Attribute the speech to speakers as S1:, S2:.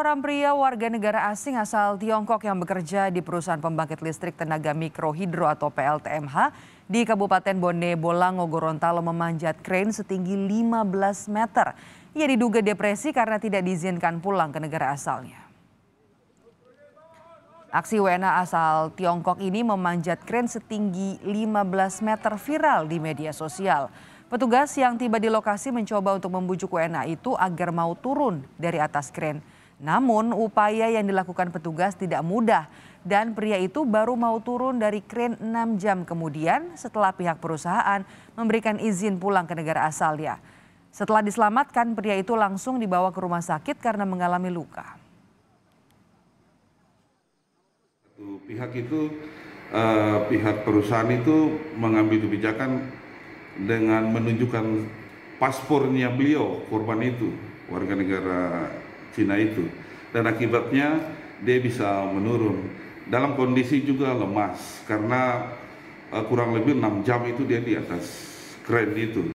S1: seorang pria warga negara asing asal Tiongkok yang bekerja di perusahaan pembangkit listrik tenaga mikrohidro atau PLTMH di Kabupaten Bone Bolango Gorontalo memanjat krain setinggi 15 meter. Ia diduga depresi karena tidak diizinkan pulang ke negara asalnya. Aksi WNA asal Tiongkok ini memanjat kren setinggi 15 meter viral di media sosial. Petugas yang tiba di lokasi mencoba untuk membujuk WNA itu agar mau turun dari atas kren. Namun upaya yang dilakukan petugas tidak mudah dan pria itu baru mau turun dari kren 6 jam kemudian setelah pihak perusahaan memberikan izin pulang ke negara asalnya. Setelah diselamatkan, pria itu langsung dibawa ke rumah sakit karena mengalami luka.
S2: Pihak itu, eh, pihak perusahaan itu mengambil kebijakan dengan menunjukkan paspornya beliau, korban itu, warga negara Cina itu dan akibatnya dia bisa menurun dalam kondisi juga lemas karena uh, kurang lebih enam jam itu dia di atas kren itu